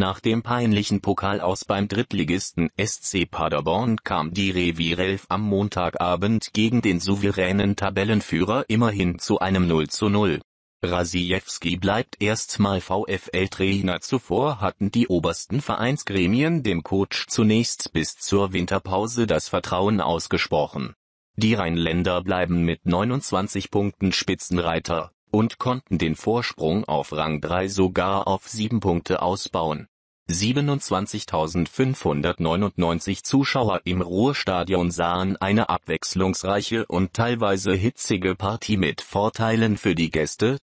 Nach dem peinlichen Pokal aus beim Drittligisten SC Paderborn kam die Revirelf am Montagabend gegen den souveränen Tabellenführer immerhin zu einem 0 zu 0. Rasiewski bleibt erstmal VfL-Trainer. Zuvor hatten die obersten Vereinsgremien dem Coach zunächst bis zur Winterpause das Vertrauen ausgesprochen. Die Rheinländer bleiben mit 29 Punkten Spitzenreiter und konnten den Vorsprung auf Rang 3 sogar auf 7 Punkte ausbauen. 27.599 Zuschauer im Ruhrstadion sahen eine abwechslungsreiche und teilweise hitzige Partie mit Vorteilen für die Gäste